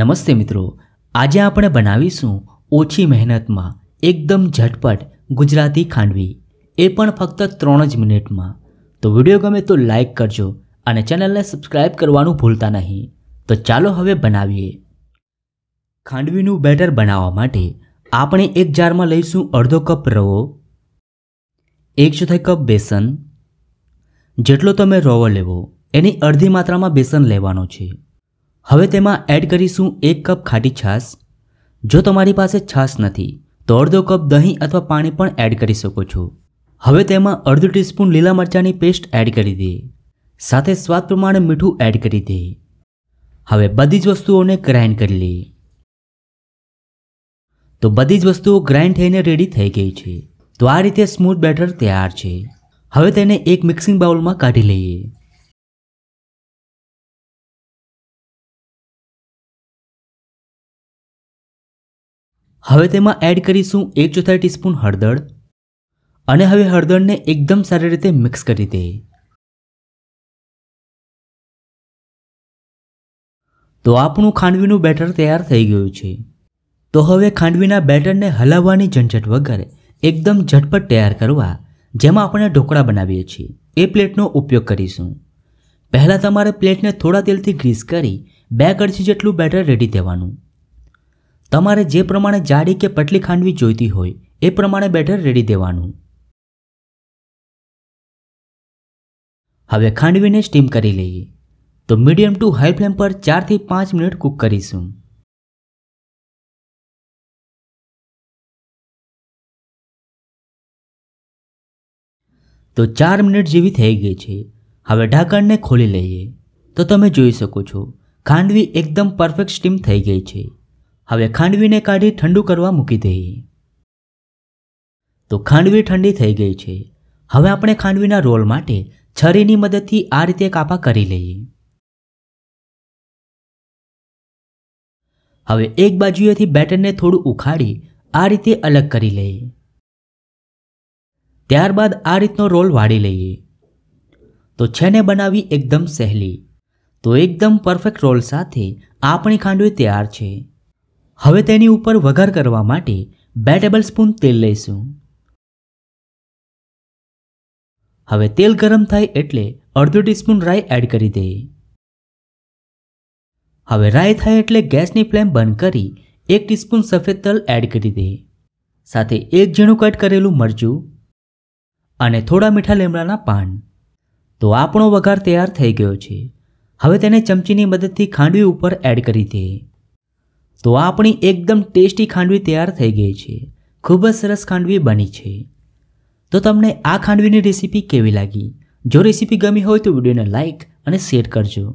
નમસ્તે મિત્રો આજે આપણે બનાવીશું ઓછી મહેનતમાં એકદમ ઝટપટ ગુજરાતી ખાંડવી એ પણ ફક્ત ત્રણ જ મિનિટમાં તો વિડીયો ગમે તો લાઇક કરજો અને ચેનલને સબસ્ક્રાઇબ કરવાનું ભૂલતા નહીં તો ચાલો હવે બનાવીએ ખાંડવીનું બેટર બનાવવા માટે આપણે એક જારમાં લઈશું અડધો કપ રવો એક ચોથાઈ કપ બેસન જેટલો તમે રવો લેવો એની અડધી માત્રામાં બેસન લેવાનો છે હવે તેમાં એડ કરીશું એક કપ ખાટી છાશ જો તમારી પાસે છાશ નથી તો અડધો કપ દહીં અથવા પાણી પણ એડ કરી શકો છો હવે તેમાં અડધી ટીસ્પૂન લીલા મરચાંની પેસ્ટ એડ કરી દે સાથે સ્વાદ પ્રમાણે મીઠું એડ કરી દે હવે બધી જ વસ્તુઓને ગ્રાઇન્ડ કરી લે તો બધી જ વસ્તુઓ ગ્રાઇન્ડ થઈને રેડી થઈ ગઈ છે તો આ રીતે સ્મૂથ બેટર તૈયાર છે હવે તેને એક મિક્સિંગ બાઉલમાં કાઢી લઈએ હવે તેમાં એડ કરીશું એક ચોથાઈ ટીસ્પૂન હળદર અને હવે હળદરને એકદમ સારી રીતે મિક્સ કરી દે તો આપણું ખાંડવીનું બેટર તૈયાર થઈ ગયું છે તો હવે ખાંડવીના બેટરને હલાવવાની ઝંઝટ વગર એકદમ ઝટપટ તૈયાર કરવા જેમાં આપણે ઢોકળા બનાવીએ છીએ એ પ્લેટનો ઉપયોગ કરીશું પહેલાં તમારે પ્લેટને થોડા તેલથી ગ્રીસ કરી બે કડછી જેટલું બેટર રેડી દેવાનું તમારે જે પ્રમાણે જાડી કે પટલી ખાંડવી જોઈતી હોય એ પ્રમાણે બેટર રેડી દેવાનું હવે ખાંડવીને સ્ટીમ કરી લઈએ તો મીડિયમ ટુ હાઈ ફ્લેમ પર ચારથી પાંચ મિનિટ કૂક કરીશું તો ચાર મિનિટ જેવી થઈ ગઈ છે હવે ઢાંકણને ખોલી લઈએ તો તમે જોઈ શકો છો ખાંડવી એકદમ પરફેક્ટ સ્ટીમ થઈ ગઈ છે હવે ખાંડવીને કાઢી ઠંડુ કરવા મૂકી દે તો ખાંડવી ઠંડી થઈ ગઈ છે હવે આપણે ખાંડવીના રોલ માટે છરીની મદદથી આ રીતે કાપા કરી લઈએ હવે એક બાજુએથી બેટરને થોડું ઉખાડી આ રીતે અલગ કરી લઈએ ત્યારબાદ આ રીતનો રોલ વાળી લઈએ તો છેને બનાવી એકદમ સહેલી તો એકદમ પરફેક્ટ રોલ સાથે આપણી ખાંડવી તૈયાર છે હવે તેની ઉપર વઘાર કરવા માટે બે સ્પૂન તેલ લઈશું હવે તેલ ગરમ થાય એટલે અડધો ટીસ્પૂન રાઈ એડ કરી દે હવે રાઈ થાય એટલે ગેસની ફ્લેમ બંધ કરી એક ટીસ્પૂન સફેદ તલ એડ કરી દે સાથે એક ઝીણું કટ કરેલું મરચું અને થોડા મીઠા લીમડાના પાન તો આપણો વઘાર તૈયાર થઈ ગયો છે હવે તેને ચમચીની મદદથી ખાંડવી ઉપર એડ કરી દઈએ તો આપણી એકદમ ટેસ્ટી ખાંડવી તૈયાર થઈ ગઈ છે ખૂબ જ સરસ ખાંડવી બની છે તો તમને આ ખાંડવીની રેસીપી કેવી લાગી જો રેસીપી ગમી હોય તો વિડીયોને લાઇક અને શેર કરજો